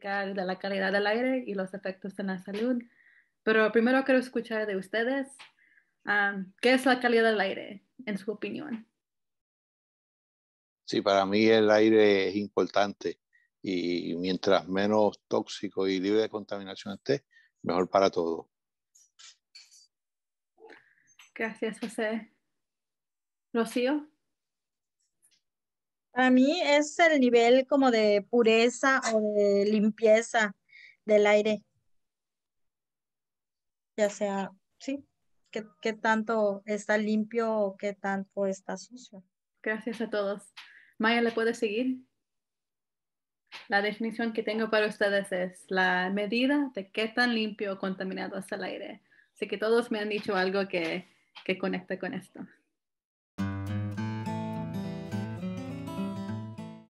de la calidad del aire y los efectos en la salud. Pero primero quiero escuchar de ustedes qué es la calidad del aire, en su opinión. Sí, para mí el aire es importante y mientras menos tóxico y libre de contaminación esté, mejor para todos. Gracias, José. Rocío. Para mí es el nivel como de pureza o de limpieza del aire. Ya sea, sí, qué tanto está limpio o qué tanto está sucio. Gracias a todos. Maya, ¿le puede seguir? La definición que tengo para ustedes es la medida de qué tan limpio o contaminado es el aire. Así que todos me han dicho algo que, que conecta con esto.